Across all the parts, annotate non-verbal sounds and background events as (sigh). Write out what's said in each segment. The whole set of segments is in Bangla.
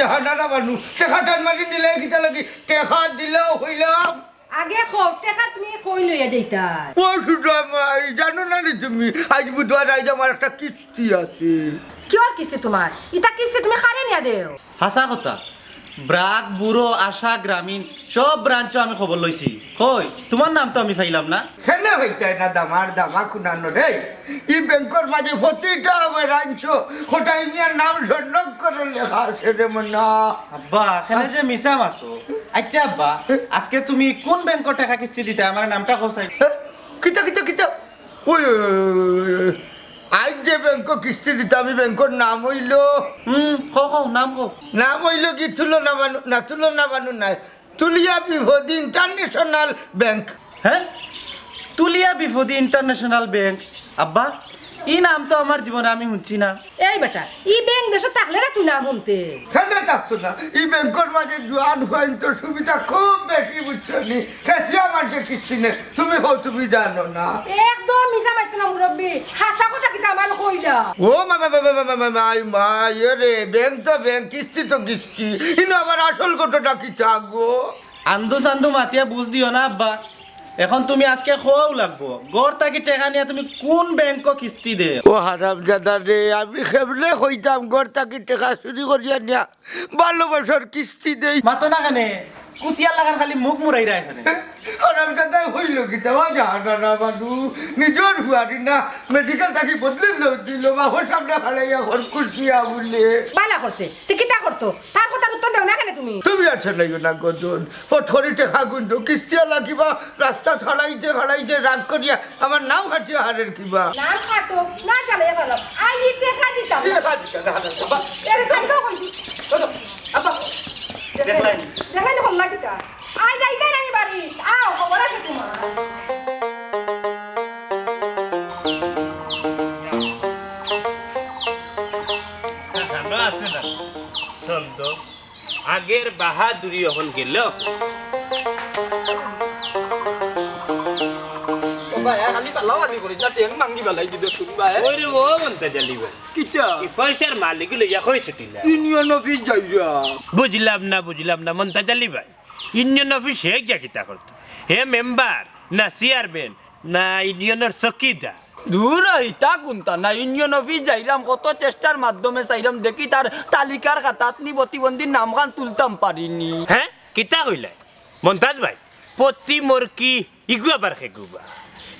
জাহানারা বানু টেকা টান মারি নিলে কিতা লাগি টেকা দিলেও হইলাম আগে খোক টেকা তুমি কই লইয়া যাইতা ও সুজামাই জানো না রে তুমি আজ বুধবার আজ আমার একটা কিস্তি আছে কিয়র কিস্তি তোমার ইতা কিস্তি তুমি খারে নিয়া দেও হাসা কথা ব্রাক বুড়ো আশা গ্রামীণ সব ব্রাঞ্চ আমি খবর লইছি কই তোমার নাম তো আমি পাইলাম না খেলে হইতে না দামার দামা কুনান রে ই ব্যাংকর মাঝে প্রতিটা রাঞ্চ খোটাই মিয়ার নাম স্বর্ণ করে লেখা আছে রে মনা আব্বা খেলে যে মিশা মাতো আচ্ছা আব্বা আজকে তুমি কোন ব্যাংকর টাকা কিস্তি দিতে আমার নামটা হোসাই কিত কিত কিতা ওই আজ যে ব্যাংক কিস্তি দিতে আমি ব্যাংকর নাম হইল হুম কো নাম কো নাম হইল কি তুলো না বানু না তুলো না বানু নাই তুলিয়া বিভদি ইন্টারন্যাশনাল ব্যাংক হ্যাঁ তুলিয়া বিভদি ইন্টারন্যাশনাল ব্যাংক আব্বা ই নাম তো আমার জীবনে আমি শুনছি না এই বেটা ই ব্যাংক দেশে থাকলে না তুই নাম শুনতে ঠান্ডা থাকছো না ই ব্যাংকের মাঝে জোয়ান হইন তো সুবিধা খুব বেশি বুঝছো নি খেসিয়া মানুষের কিচ্ছু নেই তুমি হো তুমি জানো না একদম মিছা মাইতো না মুরব্বি হাসা কথা কি আমার কই দাও ও মা মা মা মা মা মা মা রে ব্যাংক তো ব্যাংক কিস্তি তো কিস্তি ইনো আবার আসল কতটা কি চাগো আন্দু সান্দু মাতিয়া বুঝ দিও না আব্বা এখন তুমি আজকে খোয়াও লাগবো গড় তাকে টেকা নিয়ে তুমি কোন ব্যাংক কিস্তি দে ও হারাম দাদা রে আমি খেবলে হইতাম গড় তাকে টেকা চুরি করিয়া নিয়া বছর কিস্তি দেই মাতো না কেনে কুচিয়া লাগার খালি মুখ মুরাই রা এখানে হ্যাঁ, আরাম কাদাই হইল কি তেমা জাহানা না বানু নিজর হুয়ারি না মেডিকেল থাকি বদলে দিল বা হোর সামনে ফালাইয়া ঘর কুচিয়া বলে বালা করছে তুই কিতা করতো তার কথার উত্তর দাও না কেন তুমি তুমি আর ছেলাইও না গজন পথরিতে খাগুন তো কিস্তিয়া লাগিবা রাস্তা ছড়াইতে ছড়াইতে রাগ করিয়া আমার নাম হাটিয়া হারের কিবা না কাটো না চালাইয়া ভালো আই টেকা দিতাম টেকা দিতাম বাহাদুরি এখন গেল বুঝলাম না বুঝলাম না মন্তা ইউনিয়ন হে হে না না ইউনিয়নের চকিদার দূর ইতা কোনটা না ইউনিয়ন কত চেষ্টার মাধ্যমে চাইলাম দেখি তার তালিকার খাতাত নি প্রতিবন্ধীর নাম খান তুলতাম পারিনি হ্যাঁ কিতা কইলে মন্তাজ ভাই পতি মোর কি ইগুয়া বার খেগুবা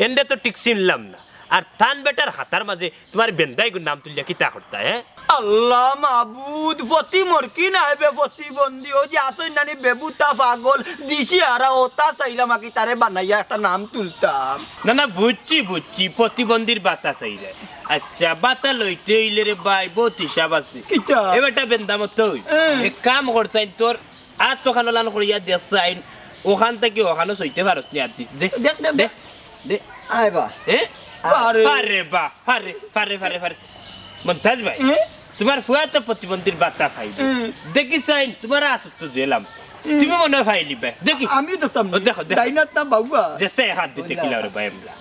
এন্দে চিনলাম না আর থান বেটার হাতার মাঝে তোমার বেন্দাই নাম তুলিয়া কিতা করতা হ্যাঁ আল্লাহ মাবুদ ফতি মরকি নাই বে প্রতিবন্ধী ও যে আসই নানি বেবুতা পাগল দিছি আরা ওতা চাইলাম আকি তারে বানাইয়া একটা নাম তুলতাম না না বুঝছি বুঝছি প্রতিবন্ধীর বাতা চাইলে আচ্ছা বাতা লইতে হইলে রে ভাই বহুত হিসাব আছে এবারটা বেন্দামত এক কাম করতাই তোর আর তোখান লান করিয়া দেখাইন ওখান থেকে ওখানে সইতে পারস নি আর দিস দেখ দেখ দেখ দেখ আয় বা এ পারে বা পারে পারে পারে পারে মন্তাজ ভাই তোমার ফুয়া তো প্রতিবন্ধীর বার্তা খাই দেখি সাইন তোমার হাতত তো দিলাম তুমি মনে হয় পাইলি দেখি আমি দেখতাম দেখো দেখো ডাইনার নাম বাবুয়া দেশে হাত দিতে কিলার ভাই আমরা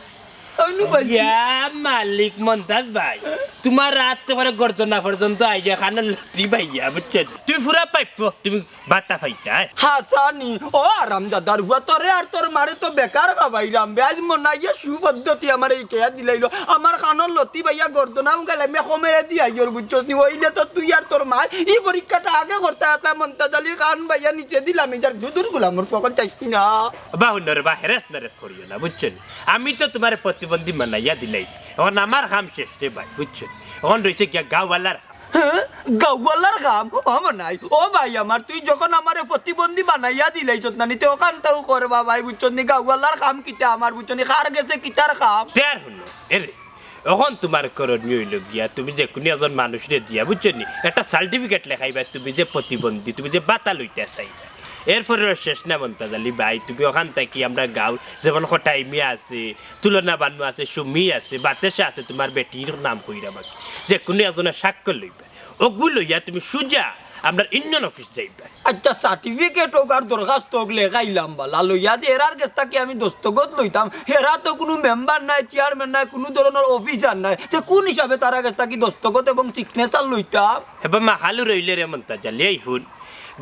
या मालिक म्हणतात भाई तुम्हा रात्रभर गडतो ना पर्यंत आयजा खाना लटी भैया बुझছেন তুমি পুরা পাইপ তুমি ভাতা খাইতা হাসানি ও আরামদাদার হুয়া তোরে আর তোর মারে তো বেকার বাবাই রাম ব্যাজ মনাইয়া সুপদ্ধতি আমার এই কেয়া দিলাইলো আমার খানর লতি ভাইয়া গর্দ না গেলে মে কমেরে দিয়া ইয়োর বুঝছস নি ওইলে তো তুই আর তোর মা ই পরীক্ষাটা আগে করতে আতা মন্তাজ আলী খান ভাইয়া নিচে দিলাম এটার দুধুর গুলামর পকন চাইছি না বাহুনরে বা হেরেস নরেস করিও না বুঝছেন আমি তো তোমার প্রতি প্রতিবন্ধী মানাইয়া দিলাইছে এখন আমার খাম শেষ রে ভাই বুঝছেন এখন রয়েছে গিয়া গাওয়ালার খাম গাওয়ালার গাম ও ভাই আমার তুই যখন আমারে প্রতিবন্ধী বানাইয়া দিলাই যত নানি তো ওখান তাও করবা ভাই বুঝছনি গাওয়ালার কাম কিতা আমার বুঝছনি কার গেছে কিতার খাম তের হলো এরে এখন তোমার করণীয় হইল গিয়া তুমি যে কোনো এজন মানুষরে দিয়া বুঝছনি একটা সার্টিফিকেট লেখাইবা তুমি যে প্রতিবন্ধী তুমি যে বাতা লইতে চাইবা এরপরে শেষ না মন্তাজ আলী ভাই তুমি ওখান থেকে আমরা গাও যেমন খটাইমি আছে তুলনা বানু আছে সুমি আছে বাতেশা আছে তোমার বেটির নাম কইরা বাকি যে কোনো একজনের সাক্ষ্য লইবা ওগুলো লইয়া তুমি সুজা আমরা ইন্ডিয়ান অফিস যাইবা আচ্ছা সার্টিফিকেট হোক আর দরখাস্ত হোক লেখাইলাম বালা লইয়া যে এরার কাছ থাকি আমি দস্তগত লইতাম হেরা তো কোনো মেম্বার নাই চেয়ারম্যান নাই কোনো ধরনের অফিসার নাই যে কোন হিসাবে তারা কাছ থাকি দস্তগত এবং সিগনেচার লইতাম এবার মাহালু রইলে রে মন্তা জালিয়াই হুন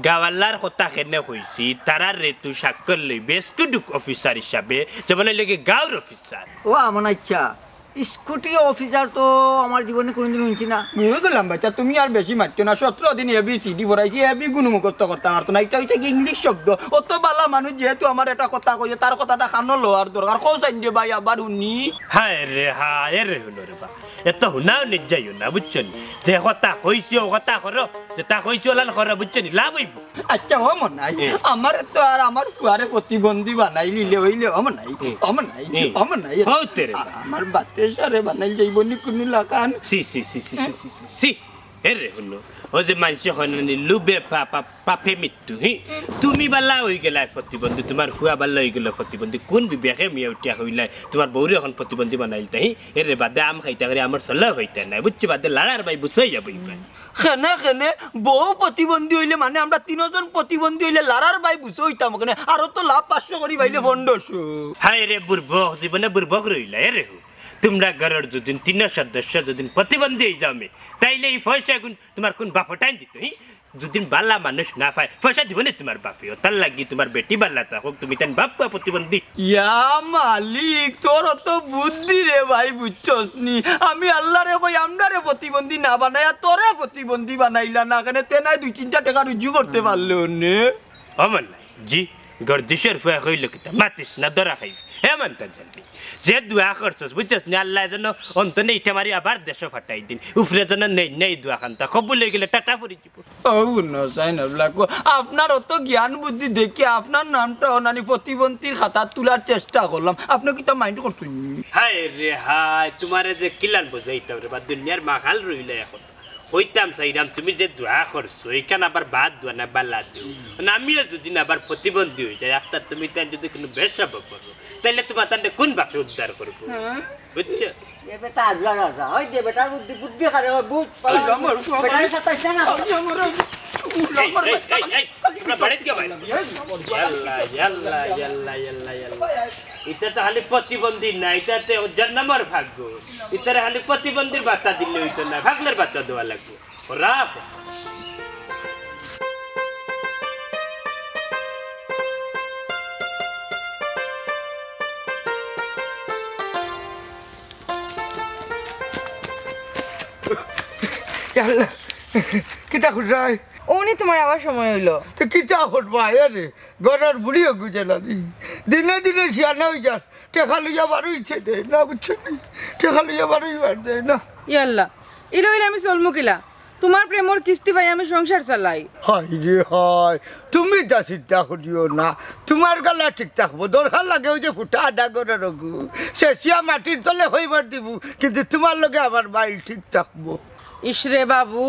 গাওয়াল্লার কথা কেনে হয়েছি তারার রেতু স্বাক্ষর লই বেস্কুডুক অফিসার হিসাবে যেমন লেগে গাঁওর অফিসার ও আমার ইচ্ছা স্কুটি অফিসার তো আমার জীবনে কোনোদিন শুনছি না মুই গেলাম বাচ্চা তুমি আর বেশি মারছো না সতেরো দিন এবি সিডি ভরাইছি এবি গুণমুখস্থ করতে পারতো না এটা হচ্ছে ইংলিশ শব্দ অত বালা মানুষ যেহেতু আমার এটা কথা কইছে তার কথাটা কান লোয়ার দরকার কৌ চাই ভাই আবার উনি হায় রে হায় রে হলো রে বা এত হুনাও নির্যাইও না বুঝছনি যে কথা হইছি ও কথা কর যে তা হইছি ওলান কর বুঝছনি লাভ হইব আচ্ছা ও মন নাই আমার তো আর আমার কুয়ারে প্রতিবন্ধী বানাই লিলে হইলে ও নাই ও নাই ও নাই হও তেরে আমার বাতে সারে বানাই যাইব নি কোন লাকান সি সি সি সি সি সি হেরে শুনো ও যে মানুষে হনানি লুবে পাপা পাপে মৃত্যু হি তুমি বাল্লা হয়ে গেলা প্রতিবন্ধী তোমার খুয়া বাল্লা হয়ে গেল প্রতিবন্ধী কোন বিবেকে মিয়া উঠিয়া হইলাই তোমার বৌরে এখন প্রতিবন্ধী বানাইল তাই হেরে বাদে আম খাইতা করে আমার চলা হইতা নাই বুঝছি বাদে লাড়ার ভাই বুঝাই যাবো ইমান খেনে খেনে বউ প্রতিবন্ধী হইলে মানে আমরা তিনজন প্রতিবন্ধী হইলে লারার ভাই বুঝে হইতাম ওখানে আরো তো লাভ পাঁচশো করি পাইলে ফন্ডস হায় রে বুর্বক জীবনে বুর্বক রইলা রে তোমরা ঘরের যদিন তিন সদস্য যদিন প্রতিবন্ধী হয়ে যাও তাইলে এই পয়সা এখন তোমার কোন বাপ টাইম দিত যদিন বাল্লা মানুষ না পায় পয়সা দিব না তোমার বাপে তার লাগি তোমার বেটি বাল্লা তা হোক তুমি তার বাপ কয় প্রতিবন্ধী ইয়া মালিক তোর তো বুদ্ধি রে ভাই বুঝছস নি আমি আল্লাহ রে কই আমরা রে প্রতিবন্ধী না আর তোরে প্রতিবন্ধী বানাইলা না কেন তেনাই দুই তিনটা টাকা রুজু করতে পারলো নে অমন জি গর্দিশের ফুয়া হইল কিতা মাতিস না দরা খাই হে মানতে যে দুয়া করছস বুঝছস না আল্লাহ যেন অন্ত নেই মারি আবার দেশ ফাটাই দিন উফরে যেন নেই নেই দুয়া খান তা কবুল গেলে টাটা পরি দিব ও নসাই নবলাকো আপনার অত জ্ঞান বুদ্ধি দেখি আপনার নামটা অনানি প্রতিবন্ধীর খাতা তোলার চেষ্টা করলাম আপনি কি তা মাইন্ড করছুন হায় রে হায় তোমারে যে কিলান বোঝাইতাম রে বা দুনিয়ার মাখাল রইলে এখন হইতাম চাইরাম তুমি যে দোয়া করছো এখানে আবার বাদ দোয়া না বা লাদ দিও আমিও যদি না আবার প্রতিবন্ধী হয়ে যায় আস্তার তুমি তাই যদি কোনো বেশাব করো তাহলে তোমার তাহলে কোন বাপে উদ্ধার করবো বুঝছো বাড়িতে এটা তো খালি প্রতিবন্ধী না এটা তো জন্মর ভাগ্য এটা খালি প্রতিবন্ধীর বার্তা দিলে হইতো না ভাগ্যের বার্তা দেওয়া লাগবে রাপ কেটা kita kudrai. উনি তোমার আবার সময় হইলো তো কি চাহট মায়া রে গড়ার বুড়িও গুজে না দিনে দিনে শিয়ানা হয়ে যাস টেকা লইয়া বারো ইচ্ছে দে না বুঝছো টেকা লইয়া বারো ইবার দেয় না ইয়াল্লা ইলো ইলে আমি চলমু কিলা তোমার প্রেমর কিস্তি পাই আমি সংসার চালাই হয় রে হয় তুমি যা চিন্তা করিও না তোমার গলা ঠিক থাকবো দরকার লাগে ওই যে ফুটা আদা করে রঘু শেষিয়া মাটির তলে হইবার দিব কিন্তু তোমার লগে আমার বাইল ঠিক থাকবো ইসরে বাবু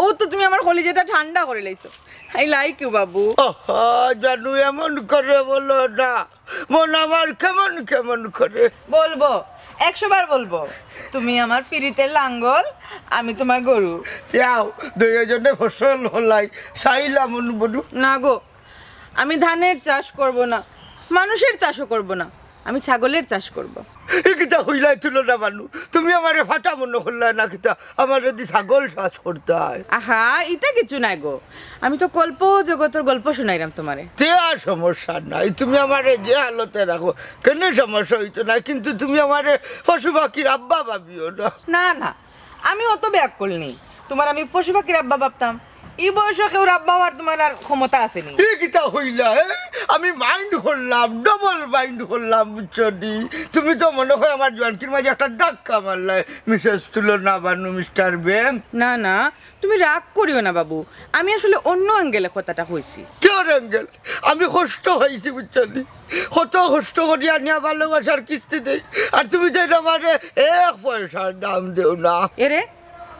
ও তো তুমি আমার কলিজাটা ঠান্ডা করে লাইছো আই লাইক ইউ বাবু জানু এমন করে বলো না মন আমার কেমন কেমন করে বলবো একশোবার বলবো তুমি আমার ফিরিতে লাঙ্গল আমি তোমার গরু যাও দুইজনে ফসল হলাই সাইলা মন বলু না গো আমি ধানের চাষ করব না মানুষের চাষও করব না আমি ছাগলের চাষ করব। কিতা হইলাই তুলো না মানু তুমি আমার ফাটা মনে হল্লাই না কিতা আমার যদি ছাগল চাষ করতে হয় আহা ইতা কিছু নাই গো আমি তো কল্প জগতের গল্প শুনাইলাম তোমারে তে আর সমস্যা নাই তুমি আমার যে আলোতে রাখো কেন সমস্যা হইতো না কিন্তু তুমি আমার পশু পাখির আব্বা ভাবিও না না না আমি অত ব্যাগ করলি তোমার আমি পশু পাখির আব্বা ভাবতাম ক্ষমতা আমি করলাম ডবল করলাম তুমি তো মনে হয় একটা ধাক্কা না না তুমি রাগ করিও না বাবু আমি আসলে অন্য অ্যাঙ্গেলে কথাটা হয়েছি আমি কষ্ট হয়েছি বুঝছি কত কষ্ট করিয়া নিয়ে ভালোবাসার কিস্তি দেই আর তুমি যেটা মানে এক পয়সার দাম দেও না এরে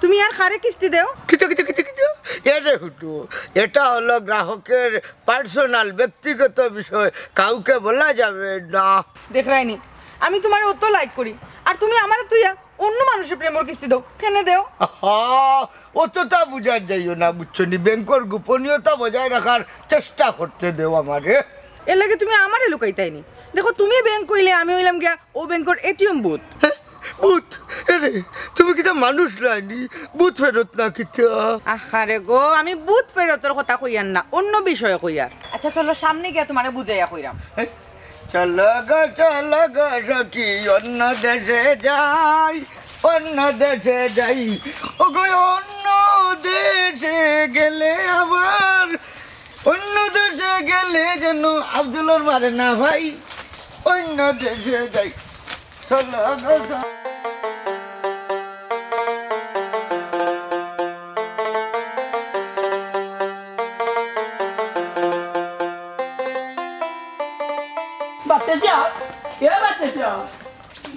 তুমি আর খারে কিস্তি দেও কিছু কিছু কিতো কিতো এরে হুটু এটা হলো গ্রাহকের পার্সোনাল ব্যক্তিগত বিষয় কাউকে বলা যাবে না দেখ রাইনি আমি তোমার অত লাইক করি আর তুমি আমার তুই অন্য মানুষের প্রেমর কিস্তি দাও কেনে দেও অতটা বুঝা যাইও না বুঝছো নি ব্যাংকের গোপনীয়তা বজায় রাখার চেষ্টা করতে দেও আমারে এর লাগে তুমি আমারে লুকাইতাইনি দেখো তুমি ব্যাংক কইলে আমি হইলাম গিয়া ও ব্যাংকের এটিএম বুথ হ্যাঁ? ভূত আরে তুমি কিটা মানুষ লাইনি ভূত ফেরত না কিতা আহারে গো আমি ভূত ফেরতের কথা কইয়ার না অন্য বিষয়ে কইয়ার আচ্ছা চলো সামনে গিয়া তোমারে বুঝাইয়া কইরাম চলগা চলগা সখি অন্য দেশে যাই অন্য দেশে যাই ও গো অন্য দেশে গেলে আবার অন্য দেশে গেলে যেন আব্দুলর মারে না ভাই অন্য দেশে যাই চলগা よやばかったですよ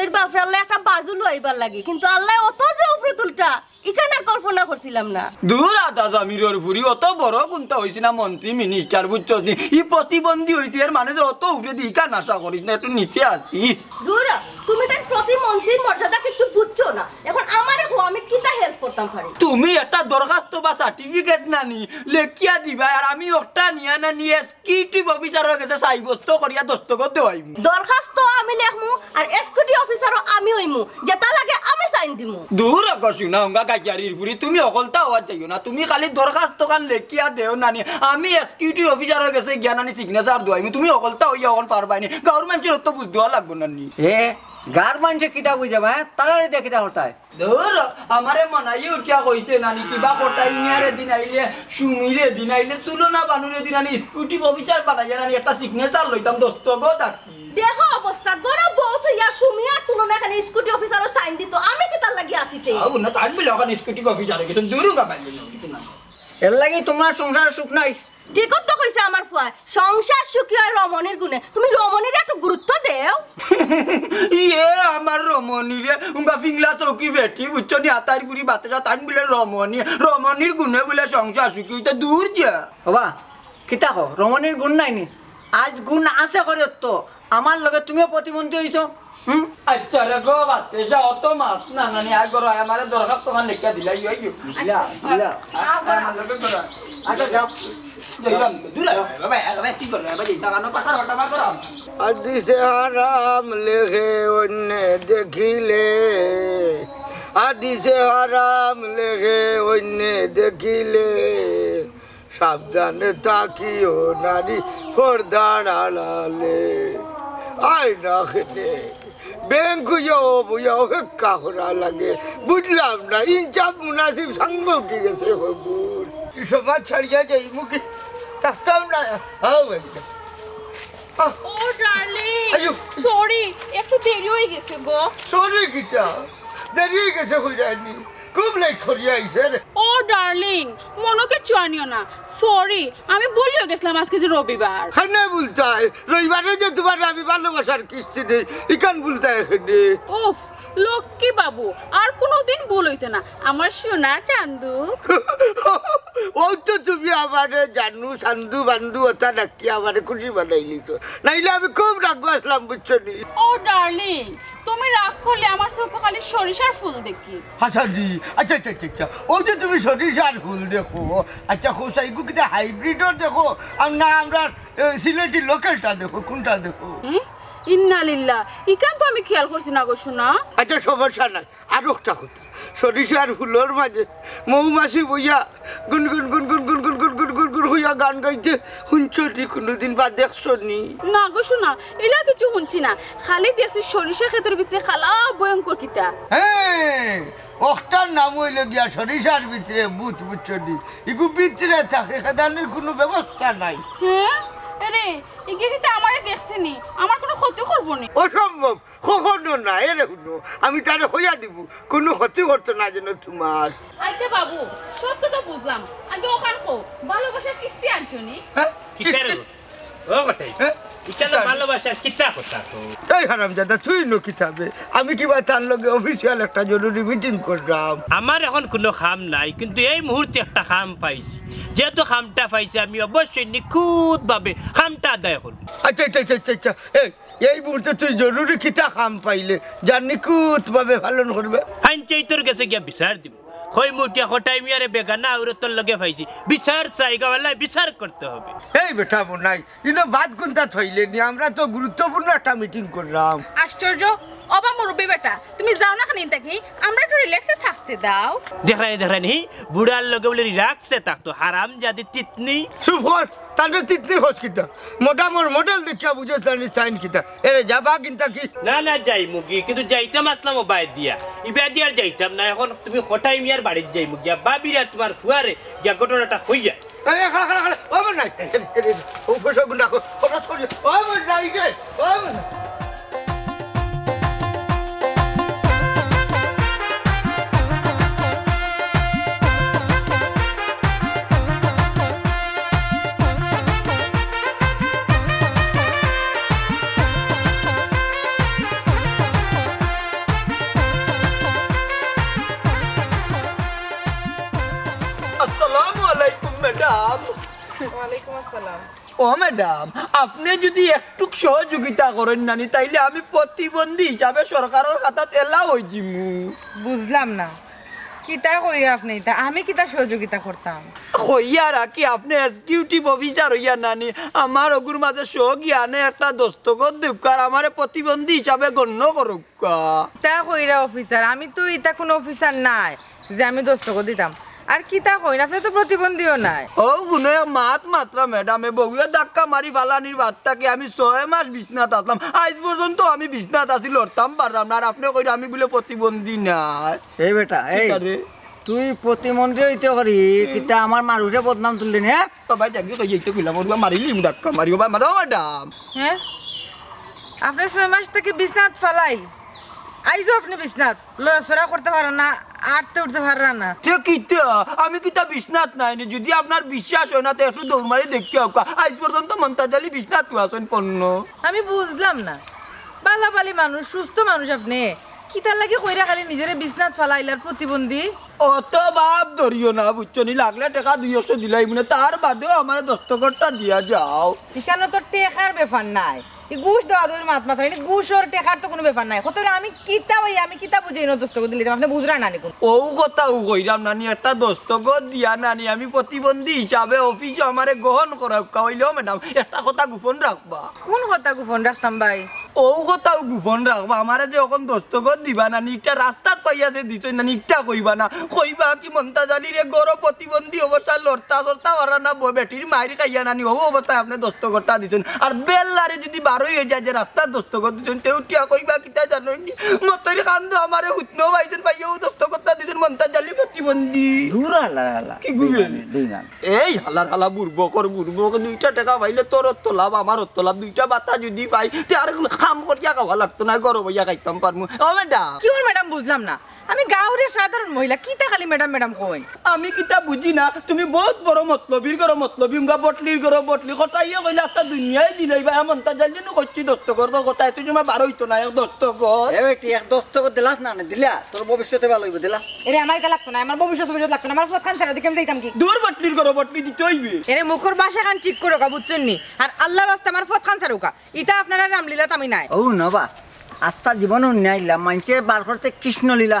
করবা ফেললে একটা বাজু লইবার লাগে কিন্তু আল্লাহ অত যে উপরে তুলটা ইখান মানে তুমি আমি একটা দরখাস্ত বা সার্টিফিকেট না লেখিয়া দিবা আর আমি ওটা নিয়া না এসকিউটিভ অফিসারের কাছে সাব্যস্ত করিয়া দস্তখত দেওয়াইম দরখাস্ত আমি লেখমু আর এসকিউটিভ অফিসারও আমি হইমু যেটা লাগে আমি সাইন দিমু দূর গো শুনাউঙ্গা কাজিয়ারির ঘুরি তুমি অকলতা হওয়ার যাইও না তুমি খালি দরখাস্ত কান লেখিয়া দেও নানি আমি এক্সিকিউটিভ অফিসারের কাছে গিয়া নানি সিগনেচার দোয়াইমি তুমি অকলতা হইয়া অকল পারবাইনি গাঁর মানুষের তো বুঝ দেওয়া লাগবো নানি হে গার মানুষে কিতা বুঝাবা হ্যাঁ তারা দেখে কিতা হটায় ধর আমারে মনাই উঠিয়া কইছে নানি কিবা কটাই নিয়ারে দিন আইলে সুমিরে দিন আইলে তুলনা বানুরে দিন আনি স্কুটি অফিসার বানাইয়া নানি একটা সিগনেচার লইতাম দোস্ত গো দেখো অবস্থা গরো ইয়া এখানে স্কুটি অফিসারও সাইন দিত আমি কি তার লাগি আসিতে আউ না তার বি লগন স্কুটি অফিসারে দূরু গা এর লাগি তোমার সংসার সুখ নাই তো কইছে আমার ফুয়া সংসার সুখী হয় গুণে তুমি একটু গুরুত্ব দেও (laughs) ইয়ে আমার রমণীর উঙ্গা ফিংলা চৌকি বেটি উচ্চ আতারি পুরি বাতে যা তান বলে রমণী রমণীর গুণে বলে সংসার সুখী তো দূর যা বাবা কিতা কো রমণীর গুণ নাই নি আজ গুণ আছে করে তো আমার লগে তুমিও প্রতিবন্ধী হইছ হুম আচ্ছা রে না লেখে অন্য দেখিলে আদিছে হারাম লেখে অন্য দেখিলে সাবধানে তাকিও নারী ফোরদার আড়ালে আয় আয়না খেতে ব্যাংক যাও বুঝা অপেক্ষা করা লাগে বুঝলাম না ইনসাফ মুনাসিব সাংব উঠে গেছে হবুর ছাড়িয়া যাই মুখে থাকতাম না হ্যাঁ ভাই ও ডার্লিং সরি হয়ে গেছে গো সরি কিটা দেরি গেছে কইরানি খুব লেট করিয়া আইছে ও ডার্লিং মনকে চুয়ানিও না সরি আমি বলিও গেছিলাম আজকে যে রবিবার হ্যাঁ বলতাই রবিবারে যে তোমার আমি ভালোবাসার কিস্তি দিই ইকান বলতাই এখানে উফ লক্ষ্মী বাবু আর কোনোদিন বলইতো না আমার না চান্দু (laughs) ওই তো তুমি আমার জানু সান্দু বান্ধু ওটা নাকি আমার খুশি বানাইলি তো নাইলে আমি খুব রাগ আসলাম বুঝছো নি ও ডার্লিং তুমি রাগ করলে আমার চোখে খালি সরিষার ফুল দেখি আচ্ছা জি আচ্ছা আচ্ছা আচ্ছা, আচ্ছা। ওই যে তুমি সরিষার ফুল দেখো আচ্ছা খোসাই গুকিতে হাইব্রিডর দেখো আর না আমরা সিলেটি লোকালটা দেখো কোনটা দেখো হুম ইন্নালিল্লা ইকান তো আমি খেয়াল করছি না গো শোনা আচ্ছা সমস্যা নাই আর একটা কথা সরিষা আর ফুলোর মাঝে মৌমাছি বইয়া গুনগুন গুনগুন গুনগুন গুনগুন গুনগুন হইয়া গান গাইতে শুনছনি কোনোদিন বা দেখছো নি না গো শোনা এলা কিছু শুনছি না খালি দেখছি সরিষা ক্ষেতের ভিতরে খালা ভয়ঙ্কর কিতা হ্যাঁ অষ্টার নাম হইল গিয়া সরিষার ভিতরে বুথ বুচ্ছনি ইগু ভিতরে থাকে সেদানির কোনো ব্যবস্থা নাই হ্যাঁ আরে এগিয়ে কিন্তু আমারে দেখছেনি আমার কোনো ক্ষতি করবো না অসম্ভব কখনো না এরে হুনো আমি তারে হইয়া দিব কোনো ক্ষতি করতো না যেন তোমার আচ্ছা বাবু সব বুঝলাম কিস্তি আনছো এই হারামজাদা তুই নো কিতাবে মিটিং করলাম আমার এখন কোনো খাম নাই কিন্তু এই মুহূর্তে একটা খাম পাইছি যেহেতু খামটা পাইছি আমি অবশ্যই নিখুঁতভাবে খামটা আদায় করব আচ্ছা আচ্ছা, আচ্ছা, আচ্ছা, আচ্ছা। এই এই মুহূর্তে তুই জরুরি কিতা খাম পাইলে যার নিখুঁতভাবে পালন করবে আইন চাই তোর কাছে গিয়া বিচার দিব হই মুটিয়া হটাই মিয়ারে বেগানা আউরে তোর লগে ভাইছি বিচার চাই গাওয়ালা বিচার করতে হবে এই বেটা বোনাই ইনো বাদ গুনতা নি আমরা তো গুরুত্বপূর্ণ একটা মিটিং করলাম আশ্চর্য অবা মুরব্বী বেটা তুমি যাও না খানি থাকি আমরা একটু রিল্যাক্সে থাকতে দাও দেখাই দেখানি বুড়ার লগে বলে রিল্যাক্সে থাকতো হারাম জাতি তিতনি সুফর তাদের তিতনি খোঁজ কিতা মোটা মোর মডেল দেখিয়া বুঝে তানি সাইন কিতা এরে যাবা কিনতা কি না না যাই মুগি কিন্তু যাইতাম আসলাম বাই দিয়া ই ইবা দিয়ার যাইতাম না এখন তুমি হঠাই মিয়ার বাড়িত যাই মুগি বাবিরা তোমার ফুয়ারে গিয়া ঘটনাটা হইয়া নাই ম্যাডাম আপনি যদি একটু সহযোগিতা করেন নানি তাইলে আমি প্রতিবন্ধী হিসাবে সরকারের হাতাত এলা হই জিমু বুঝলাম না কিতা কইরা আপনি তা আমি কিতা সহযোগিতা করতাম হইয়া রাখি আপনি এক্সিকিউটিভ অফিসার হইয়া নানি আমার অগুর মাঝে সহজ্ঞানে একটা দস্তগত দুকার আমার প্রতিবন্ধী হিসাবে গণ্য করুক তা কইরা অফিসার আমি তো এটা কোনো অফিসার নাই যে আমি দস্তগত দিতাম আর কি তা কইন আপনি তো প্রতিবন্ধীও নাই ও গুনে মাত ম্যাডাম এ বউয়ে ধাক্কা মারি ফালানির বাচ্চাকে আমি ছয় মাস বিছনাত আসলাম আজ পর্যন্ত আমি বিছনাত আসি লড়তাম পারলাম না আর আপনি কইরা আমি বলে প্রতিবন্ধী না এই বেটা এই তুই প্রতিমন্ত্রী হইতে করি কিতা আমার মানুষে বদনাম তুললেন হ্যাঁ ভাই যাকে তো এইতে কইলাম ওর মারিলিম ধাক্কা মারিও বা মারো ম্যাডাম হ্যাঁ আপনি ছয় মাস থেকে বিছনাত ফালাই আইজো আপনি বিছনাত লড়াছড়া করতে পারেন না আর উঠতে পারলাম না কিতা আমি কিতা বিশ্বনাথ নাই যদি আপনার বিশ্বাস হয় না তো একটু দৌড় মারি দেখতে হোক আজ পর্যন্ত মন্তা জালি বিশ্বনাথ আসেন পণ্য আমি বুঝলাম না বালাবালি মানুষ সুস্থ মানুষ আপনি কি তার লাগে কইরা খালি নিজের বিশ্বনাথ ফালাইলার প্রতিবন্ধী অত বাপ ধরিও না বুঝছো নি লাগলে টাকা দুইশো দিলাই মানে তার বাদেও আমার দশ দিয়া যাও এখানে তো টেকার ব্যাপার নাই ঘুষ দেওয়া তোদের মাত মাথা নেই ঘুষ টেকার তো কোনো ব্যাপার নাই তোরা আমি কিতা ওই আমি কিতা বুঝি না দোস্ত দিলি আপনি বুঝরা না নিকুন ও কথা ও কইরাম নানি একটা দোস্ত দিয়া নানি আমি প্রতিবন্ধী হিসাবে অফিসে আমারে গ্রহণ করাব কইলেও ম্যাডাম একটা কথা গোপন রাখবা কোন কথা গোপন রাখতাম ভাই ও কথাও গোপন রাখবা আমারে যে ওখন দোস্ত দিবা নানি নিকটা রাস্তার পাইয়া যে দিছ নানি নিকটা কইবা না কইবা কি মন্তা জানি রে গরো প্রতিবন্ধী অবস্থা লড়তা সরতা ওরা না বেটির মাইর খাইয়া নানি ও অবস্থায় আপনি দোস্ত গোটা দিছেন আর বেল্লারে যদি বার মারই হয়ে যায় যে রাস্তা দোস্ত করতেছেন তেও টিয়া কইবা কিতা জানেন মতই কান্দ আমারে উঠনো পাইছেন পাইও দোস্ত করতা দিছেন জালি প্রতিবন্ধী দূর আল্লাহ এই হালার হালা বুড়বো কর দুইটা টাকা পাইলে তোর তো লাভ আমার তো দুইটা বাতা যদি পাই তে আর কাম করিয়া খাওয়া লাগতো না গরম হইয়া খাইতাম পারমু ও ম্যাডাম কি ম্যাডাম বুঝলাম না আমি গাঁৱৰে সাধাৰণ মহিলা কিতা খালি মেডাম মেডাম কয় আমি কিতা বুঝি না তুমি বহুত বড় মতলবীর গরো মতলবি উঙ্গা বটলির গরো বটলি কথাই কইলা একটা দুনিয়ায় দিলাই বা এমন তা জানি না করছি দস্তকর তো কটাই তুই তোমার বারো হইতো না এক দস্তকর এ বেটি এক দস্তকর দিলাস না না দিলা তোর ভবিষ্যতে ভালো হইব দিলা এরে আমার এটা লাগতো না আমার ভবিষ্যৎ ভবিষ্যৎ লাগতো না আমার ফোন স্যার ওদিকে আমি যাইতাম কি দূর বটলির গরো বটলি দিতে হইবে এরে মুখর বাসা খান ঠিক করো কা বুঝছেন নি আর আল্লাহর রাস্তা আমার ফোন খান সারা উকা ইতা আপনারা লীলা তামি নাই ও নবা আস্থা জীবন উন্নয়ন মানুষের বার করতে কৃষ্ণ লীলা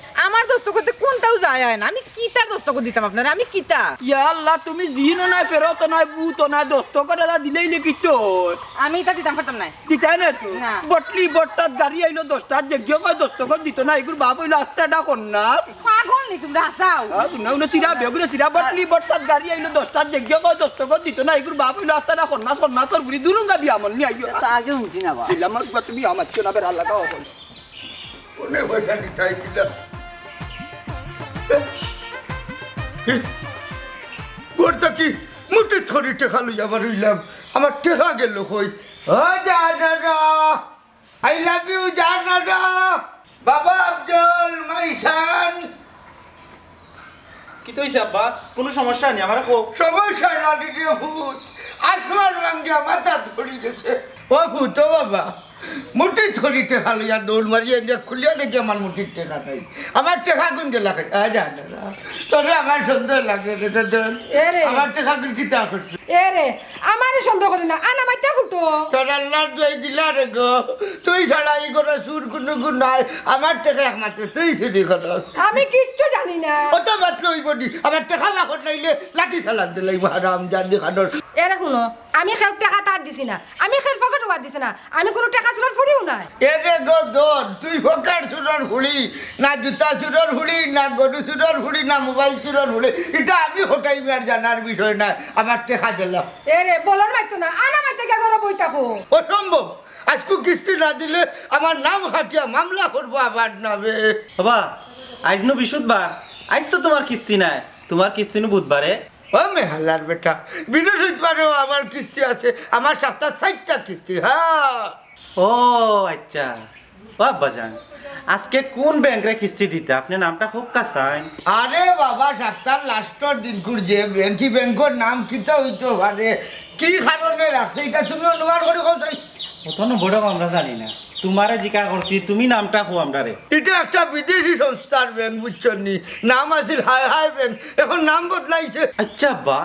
আমার দোস্ত করতে কোনটাও যায় না আমি তার দোস্ত করে দিতাম আপনার আমি কিতা তা আল্লাহ তুমি জিনও নাই ফেরত নাই বুত নাই দোস্ত করে দা দিলেই লে তো আমি তা দিতাম পারতাম না দিতাই না তো বটলি বটটার গাড়ি আইলো দোস্তা যে গিয়ে কয় দোস্ত করে দিত না এগুলো বাপ হইলো আস্তে এটা কন্যা পাগল নি তুমি আসাও না উনো চিরা বেগুলো চিরা বটলি বটটার গাড়ি আইলো দোস্তার যে গিয়ে কয় দোস্ত করে দিত না এগুলো বাপ হইলো আস্তে এটা কন্যা কন্যা তোর বুড়ি দুলুম আমল নি আইও আগে উঠি না বা তুমি আমার গোরটা কি মুটে থরি টেকা যাবার আবার হইলাম আমার টেকা গেল কই ও জানারা আই লাভ ইউ জানারা বাবা আফজল মাইসান কি তৈছে আব্বা কোনো সমস্যা নেই আমার কো সমস্যা না দিদি ভূত আসমান রঙে মাথা ধরি গেছে ও ভূত বাবা মুটি ধরি টেকা লইয়া দৌড় মারিয়ে এনে খুলিয়া দেখি আমার মুটির টেকা নাই আমার টেকা গুন গেলা খাই যা তোরে আমার সুন্দর লাগে রে এরে আমার টেকা গুন কি তা করছে এরে রে আমার সন্দেহ করে না আনা মাইতা ফুটো তোর আল্লাহর দুই দিলা রে গো তুই ছাড়া এই করে সুর কোনো গুন নাই আমার টেকা একমাত্র তুই চুরি কর আমি কিচ্ছু জানি না ও অত বাত লইব আমার টেকা না নাইলে লাঠি খেলার দিলাই হারাম জানি খানোর এরা শুনো আমি খেয়ে টাকা তার দিছি না আমি খেয়ে ফকট বাদ দিছি না আমি কোনো টাকা চুরন ফুড়িও না এরে গো দোর তুই ফকার চুরন ফুড়ি না জুতা চুরন ফুড়ি না গরু চুরন ফুড়ি না মোবাইল চুরন ফুড়ি এটা আমি হটাই আর জানার বিষয় না আমার টাকা দিলাম এরে বলার মাইতো না আনা মাইতে কে গরো বই থাকো অসম্ভব আজকে কিস্তি না দিলে আমার নাম হাটিয়া মামলা করবো আবার নাবে বাবা আজ নো বিশুদ্ধ বা আজ তো তোমার কিস্তি নাই তোমার কিস্তি বুধবারে ও মেহাল্লার বেটা বিনু আমার কিস্তি আছে আমার সাতটা ষাটটা কিস্তি হ্যাঁ ও আচ্ছা বাবা যান আজকে কোন ব্যাংকে কিস্তি দিতে আপনি নামটা খুব কাছাইন আরে বাবা সাতটার লাস্টর দিনকুর যে ব্যাংকি ব্যাংকর নাম কিতা হইতো আরে কি কারণে রাখছে এটা তুমি অনুমান করে কোথায় আমরা জানি না তোমারে জিকা করছি তুমি নামটা হো আমরারে এটা একটা বিদেশি সংস্থার ব্যাংক বুঝছনি নাম আছিল হাই হাই ব্যাংক এখন নাম বদলাইছে আচ্ছা বা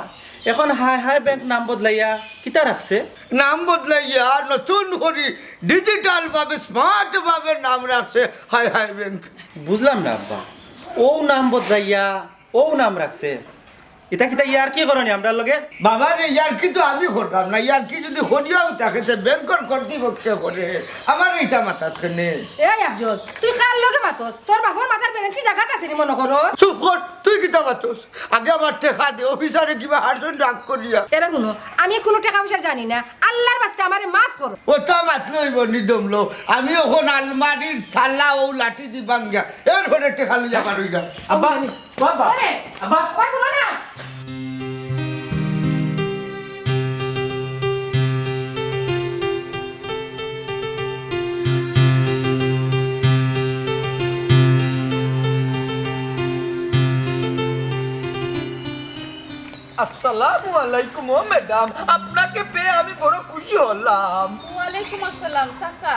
এখন হাই হাই ব্যাংক নাম বদলাইয়া কিতা রাখছে নাম বদলাইয়া নতুন করি ডিজিটাল ভাবে নাম রাখছে হাই হাই ব্যাংক বুঝলাম না আব্বা ও নাম বদলাইয়া ও নাম রাখছে এটা কিতা ইয়ার কি করনি আমরা লগে বাবা রে ইয়ার কি তো আমি করলাম না ইয়ার কি যদি করিয়াও তাকে সে ব্যাংকর কর্তৃপক্ষে করে আমার এটা মাথা খেনে এই তুই কার লগে মাতস তোর বাবার মাথার আছে মনে করো চুপ কর তুই কিতা মাতস আগে আমার টেকা দে অফিসারে কিবা হারজন ডাক করিয়া এরা শুনো আমি কোনো টাকা পয়সা জানি না আল্লাহর বাস্তে আমারে মাফ করো ওটা মাতলে হইব আমি ওখন আলমারির থালা ও লাঠি দি বাঙ্গা এরপরে টেকা লইয়া পারুইগা আব্বা Vá, vá. Abá. Vai, Colônia. আসসালামু আলাইকুম ও ম্যাডাম আপনাকে পেয়ে আমি বড় খুশি হলাম ওয়ালাইকুম আসসালাম চাচা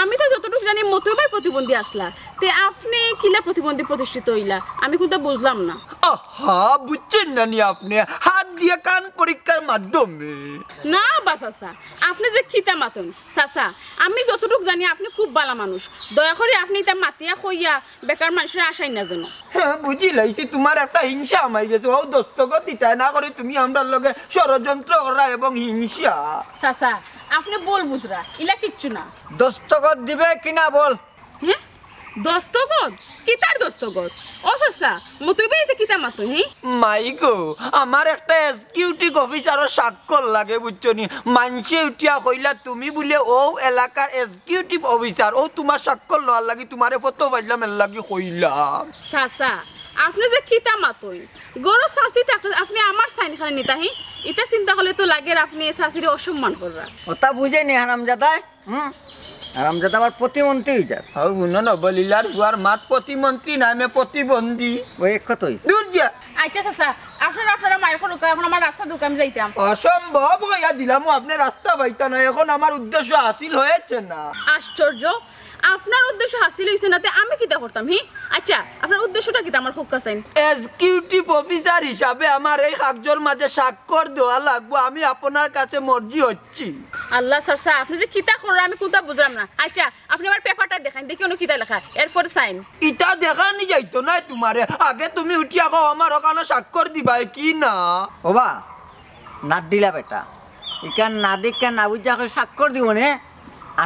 আমি তো যতটুকু জানি মতুবাই প্রতিবন্ধী আসলা তে আপনি কিলা প্রতিবন্ধী প্রতিষ্ঠিত হইলা আমি কিন্তু বুঝলাম না আহা বুঝছেন না নি আপনি হাত দিয়ে কান পরীক্ষার মাধ্যমে না বা চাচা আপনি যে খিতা মাতুন সাসা আমি যতটুকু জানি আপনি খুব ভালো মানুষ দয়া করে আপনি তা মাতিয়া কইয়া বেকার মানুষের আশাই না জানো হ্যাঁ বুঝি লাইছি তোমার একটা হিংসা আমাই গেছে ও দস্তগত দিতা না করে তুমি আমরার লগে ষড়যন্ত্র করা এবং হিংসা সাসা আপনি বল বুধরা ইলা কিচ্ছু না দস্তগত দিবে কিনা বল হ্যাঁ দস্তগত তার দস্তগত অসস্তা মতুই বেইতে কিতা মাতো হি মাই গো আমার একটা এসকিউটি অফিসার স্বাক্ষর লাগে বুঝছনি নি মানছে উঠিয়া কইলা তুমি বলে ও এলাকার এসকিউটিভ অফিসার ও তোমার স্বাক্ষর লওয়ার লাগি তোমারে ফটো পাইলাম এর লাগি কইলা সাসা আপনি যে কিতা মাতই গরু শাসি আপনি আমার সাইন খানে নিতাহি এটা চিন্তা করলে তো লাগে আপনি শাসির অসম্মান কররা ওটা বুঝে নি হারামজাদা হুম হারামজাদা আবার প্রতিমন্ত্রী হয়ে যায় হ্যাঁ শুনো না বলিলার বুয়ার মাত প্রতিমন্ত্রী না আমি প্রতিবন্ধী ওই এক কথাই দূর যা আচ্ছা চাচা আপনারা আপনারা মায়ের কোনো এখন আমার রাস্তা দোকান যাইতাম অসম্ভব হইয়া দিলাম আপনি রাস্তা পাইতা না এখন আমার উদ্দেশ্য হাসিল হয়েছে না আশ্চর্য আপনার উদ্দেশ্য হাসিল হইছে নাতে আমি কিতা করতাম হি আচ্ছা আপনার উদ্দেশ্যটা কিতা আমার খুব চাইন এক্সিকিউটিভ অফিসার হিসাবে আমার এই কাগজের মাঝে স্বাক্ষর দেওয়া লাগবো আমি আপনার কাছে মর্জি হচ্ছি আল্লাহ সাসা আপনি যে কিতা করেন আমি কোনটা বুঝলাম না আচ্ছা আপনি আমার পেপারটা দেখান দেখি অন্য কিতা লেখা এরপর সাইন ইটা নি যাইতো না তোমারে আগে তুমি উঠিয়া কও আমার ওখানে স্বাক্ষর দিবাই কি না ওবা নাট দিলা বেটা ইকান না দেখান না বুঝা স্বাক্ষর দিব নে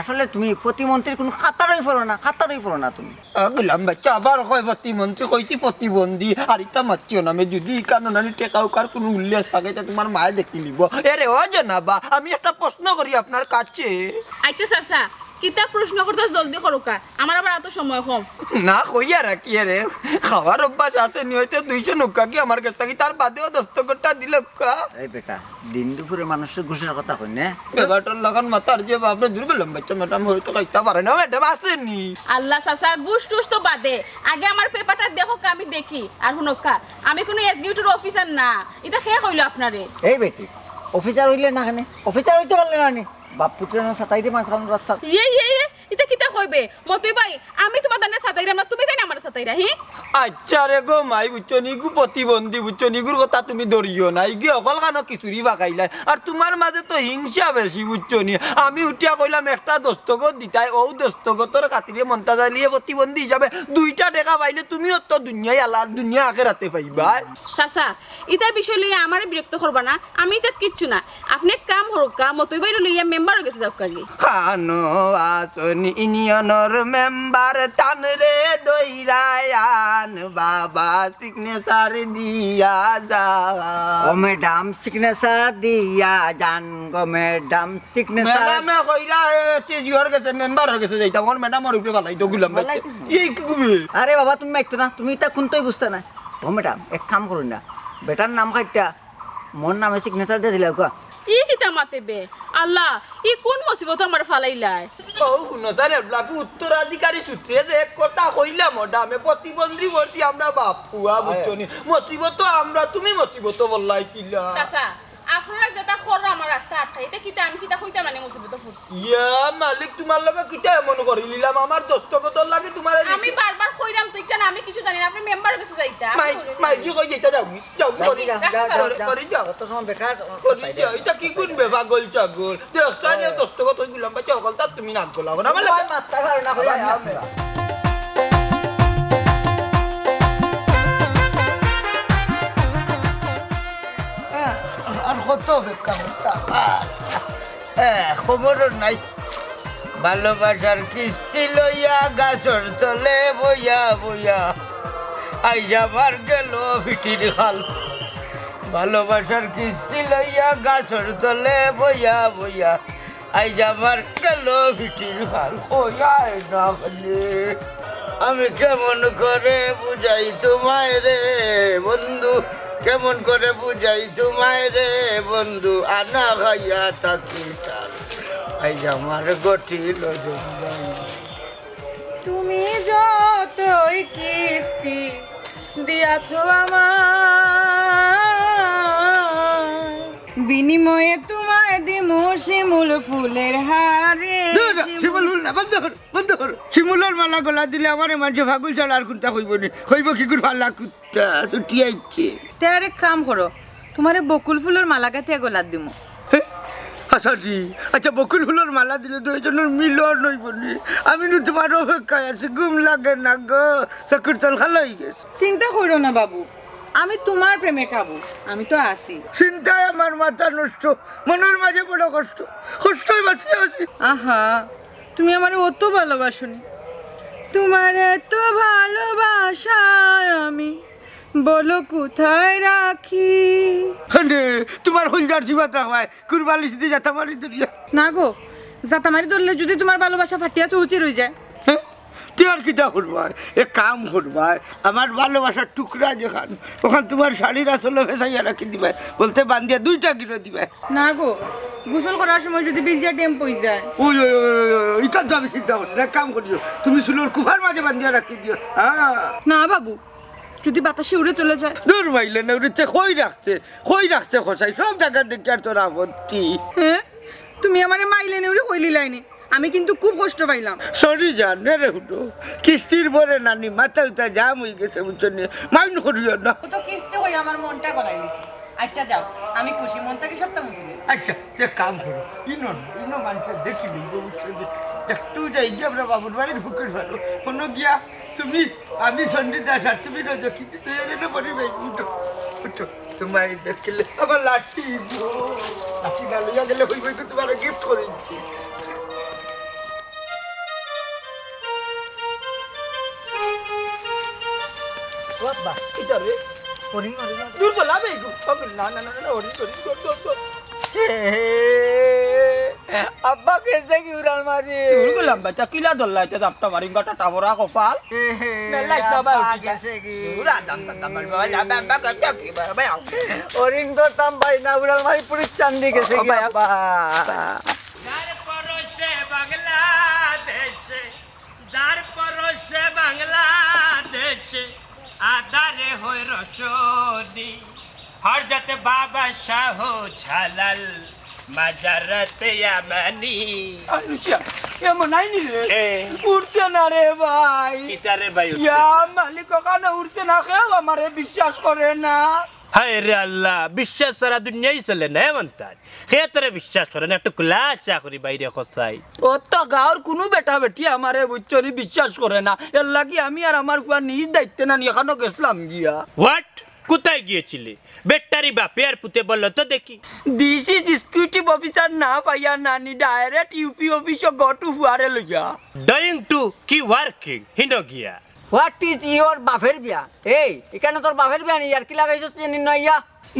আসলে তুমি প্রতিমন্ত্রীর কোনো খাতারই পড়ো না খাতারই পড়ো না তুমি গুলাম বাচ্চা আবার কয় প্রতিমন্ত্রী কইছি প্রতিবন্ধী আর ইটা মাতিও নামে যদি কারণ আমি টেকা কোন কোনো উল্লেখ থাকে তোমার মায়ে দেখি নিব এরে ও জানাবা আমি একটা প্রশ্ন করি আপনার কাছে আচ্ছা স্যার কিতা প্রশ্ন করতে জলদি করুকা আমার আবার এত সময় কম না কইয়া রাখি রে খাওয়ার অভ্যাস আছে নি হইতে দুইশো নৌকা কি আমার তার বাদেও দশ টাকা দিল এই বেটা দিন দুপুরে মানুষের ঘুষের কথা কই না বেবাটার লাগান মাথার যে বাপরে দূর গেলাম বাচ্চা ম্যাডাম হয়তো কাইতা পারে না ম্যাডাম আল্লাহ সাসা ঘুষ টুস তো বাদে আগে আমার পেপারটা দেখো আমি দেখি আর হুনক্কা আমি কোনো এক্সিকিউটিভ অফিসার না এটা খেয়ে কইলো আপনারে এই বেটি অফিসার হইলে না কেন অফিসার হইতে পারলে না बापुत्र पुत्र सताई दे माणसांना रस्ता ये ये ये ইতা কিতা কইবে মতি ভাই আমি তোমার দানে সাতাইরাম না তুমি তাই আমার সাতাইরা হি আচ্ছা রে গো মাই বুঝছো নিগু প্রতিবন্ধী বুঝছো নিগুর কথা তুমি ধরিও না ইগে অকল কানো কিছুরি বাকাইলা আর তোমার মাঝে তো হিংসা বেশি বুঝছো আমি উঠিয়া কইলাম একটা দস্তগত দিতাই ও দস্তগতর কাতিরে মনতা জ্বালিয়ে প্রতিবন্ধী হিসাবে দুইটা দেখা পাইলে তুমি অত দুনিয়ায় আলা দুনিয়া আগে রাতে পাইবা সাসা ইতা বিষয় লইয়া আমার বিরক্ত করবা না আমি ইতা কিচ্ছু না আপনি কাম হরুক কাম মতই বাইরে লইয়া মেম্বার হয়ে গেছে যাওক কালি খানো ইউনিয়নের মেম্বার তানরে দইরায়ান বাবা সিগনেচার দিয়া যা ও ম্যাডাম সিগনেচার দিয়া যান গো ম্যাডাম সিগনেচার ম্যাডামে কইরা এসে জিওর গেছে মেম্বার হয়ে গেছে যাইতা ওর ম্যাডাম ওর উপরে ভালাই তো গুলাম এই কি আরে বাবা তুমি মাইতো না তুমি তা কোনটাই বুঝতে না ও ম্যাডাম এক কাম করুন না বেটার নাম কাটটা মোর নামে সিগনেচার দিয়ে দিলে কোয়া ই কিতা মাতেবে আল্লাহ ই কোন মুসিবত আমার ফালাইলায় কৌ শুনো স্যার এবলাকে উত্তরাধিকারী যে এক কথা হইলাম ডামে প্রতিবন্ধী করছি আমরা বাপুয়া বুঝছো নি মুসিবত আমরা তুমি মুসিবত বললাই কিলা চাচা আফরার যেটা খরো আমার রাস্তা আটকা এটা কিতা আমি কিতা কইতা মানে মুসিবতে মালিক তোমার লগে কিতা এমন করি লিলাম আমার লাগে তোমার আমি বারবার কইরাম তো না আমি কিছু জানি না আপনি মেম্বার কাছে যাইতা মাই মাই জি কই কি কোন বেবা গল চাগল দেখছ না দস্তগত গুলাম বাচ্চা হল তুমি না গলাও না আর কত অপেক্ষা করতাম খবরও নাই ভালোবাসার কিস্তি লইয়া গাছর তলে বইয়া বইয়া আই যাবার গেল পিটির খাল ভালোবাসার কিস্তি লইয়া গাছর তলে বইয়া বইয়া আই যাবার গেল পিটির খাল খোয়ায় না আমি কেমন করে বুঝাই তোমায় রে বন্ধু কেমন করে বুঝাই তোমায় রে বন্ধু আনা হইয়া থাকি চাল আমার গঠিল তুমি যতই কিস্তি দিয়াছো আমার বিনিময়ে তোমায় দিমু শিমুল ফুলের হারে শিমুল ফুল না বন্ধ কর বন্ধ কর শিমুলের মালা গলা দিলে আমার মাঝে ভাগুল চল আর কুত্তা হইব নি হইব কি করে ভালা কুত্তা ছুটি আইছে তে কাম করো তোমারে বকুল ফুলের মালা গাতে গলা দিমু আচ্ছা জি আচ্ছা বকুল ফুলের মালা দিলে তো দুইজনের মিলন হইব নি আমি নু তোমার অপেক্ষায় আছি ঘুম লাগে না গো চকুর তল খালা হয়ে গেছে চিন্তা করো না বাবু আমি তোমার প্রেমে কাবু আমি তো আসি চিন্তায় আমার মাথা নষ্ট মনের মাঝে বড় কষ্ট কষ্টই বাঁচিয়ে আছি আহা তুমি আমার অত ভালোবাসনি তোমার এত ভালোবাসায় আমি বলো কোথায় রাখি হ্যাঁ, তোমার হইজার জীবন রাখায় কুরবালি দিতে জাতামারি দরিয়া না গো মারি ধরলে যদি তোমার ভালোবাসা ফাটিয়া চৌচি রয়ে যায় আর কিতা করবাই এ কাম করবাই আমার ভালোবাসার টুকরা যেখান ওখান তোমার শাড়ির আসলে ফেসাইয়া রাখি দিবাই বলতে বান্ধিয়া দুইটা কিলো দিবাই না গো গোসল করার সময় যদি বিলজা ড্যাম পই যায় ওই ওই তো আমি চিন্তা করি না কাম করিও তুমি সুলোর কুফার মাঝে বান্ধিয়া রাখি দিও হ্যাঁ না বাবু যদি বাতাসে উড়ে চলে যায় দূর মাইলে না উড়েতে কই রাখতে কই রাখতে খসাই সব জায়গা দেখি আর তোর আপত্তি হ্যাঁ তুমি আমার মাইলে না উড়ে কইলি লাইনে আমি কিন্তু খুব কষ্ট পাইলাম সরি জান রে হুটো কিস্তির পরে নানি মাথা উঠা যা মুই গেছে বুঝছো নিয়ে মাইন করিও না তো কিস্তি হয়ে আমার মনটা করাই আচ্ছা যাও আমি খুশি মনটাকে থেকে সবটা মুছিলি আচ্ছা এক কাম করো ইনো ইনো মানুষটা দেখি নি বুঝছো একটু যাই গিয়া আমরা বাবুর বাড়ির ফুকুর ভালো কোনো গিয়া তুমি আমি সন্ধিতা আর তুমি রোজো কিন্তু তুই পড়ি পরিবে উঠো উঠো তোমায় দেখলে আমার লাঠি লাঠি না লইয়া গেলে হইব তোমার গিফট করেছি ಅಬ್ಬಾ ಇದ್ದಾರೆ ಹೊರಿ ದುರ್ಬಲ अब्बा कैसे की उड़ान मारी बिल्कुल लंबा चकीला दल्ला इतना दफ्ता मारेंगा तो टावरा को फाल नल्ला इतना बाय उठी कैसे की उड़ान दफ्ता तमल बाय लंबा लंबा करता की बाय बाय और इनको तम बाय ना उड़ान मारी पूरी चंदी कैसे की अब्बा আদারে হই হর হরজত বাবা শাহ ঝালাল মাজারত ইয়ামানি এমন আইনি রে উঠছে না রে ভাই ইতারে ভাই ইয়া মালিক কখনো উঠছে না কেউ আমারে বিশ্বাস করে না হায় রে বিশ্বাস সারা দুনিয়াই চলে না এমন তাই সেতরে বিশ্বাস করে না একটু খোলা আশা করি বাইরে খসাই ও তো গাঁর কোনো বেটা বেটি আমারে বুঝছনি বিশ্বাস করে না এর লাগি আমি আর আমার কুয়া নিজ দায়িত্বে না এখানে গেছিলাম গিয়া হোয়াট কোথায় গিয়েছিলি বেটারি বাপে আর পুতে বললো তো দেখি দিস ইজ এক্সিকিউটিভ অফিসার না পাইয়া নানি ডাইরেক্ট ইউপি অফিস গটু হুয়ারে লইয়া ডয়িং টু কি ওয়ার্কিং হিনো গিয়া হোয়াট ইজ ইয়োর বাফের বিয়া এই এখানে তোর বাফের বিয়া নেই আর কি লাগাইছিস জানি না ইয়া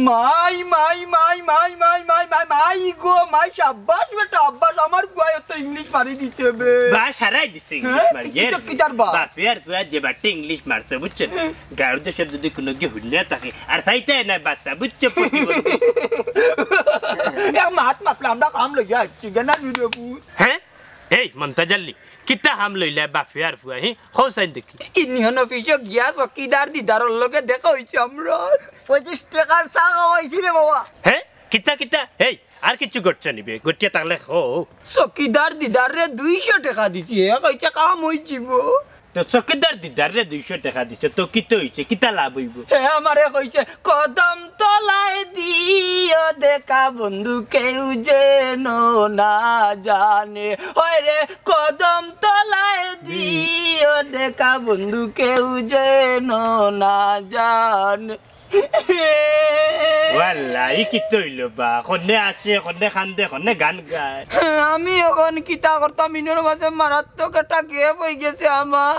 মাই মাই মাই মাই মাই মাই মাই মাই গো মাই শাবাশ বেটা আব্বাস আমার গুয়ায় তো ইংলিশ মারি দিছে বে বা সারাই দিছে ইংলিশ মারি এর কি তার বা বাপ এর তুই যে বাটে ইংলিশ মারছে বুঝছ গাড়ি দেশে যদি কোনো কি হুললে থাকে আর সাইতে না বাচ্চা বুঝছ পুতি বল এক মাত মাতলাম না কাম লইয়া চিগনা ভিডিও হ্যাঁ এই মন্তা জল্লি কিতা হাম লইলে বাফে আর ফুয়া হি হৌসাইন দেখি ইনিহন অফিসে গিয়া চকিদার দিদারর লগে দেখা হইছে আমরা পঁচিশ টাকার চা খাওয়াইছি রে বাবা হ্যাঁ কিতা কিতা হেই আর কিছু গটচা নিবে গটিয়া তাহলে হো চকিদার দিদার রে দুইশো টাকা দিছি কইছে কাম হইছিব তো চকিদার দিদার রে দিছে তো কিতে হইছে কিতা লাভ হইব হে আমারে কইছে কদম তলায় দিও দেখা বন্ধু কেউ যেন না জানে ওই রে কদম তলায় দিও দেখা বন্ধু কেউ যেন না জানে ওয়াল্লাই কি তৈল বা খনে আছে খনে খান্দে খনে গান গায় আমি এখন কিতা করতাম ইনোর মাঝে মারাত্মক একটা গেপ হয়ে গেছে আমার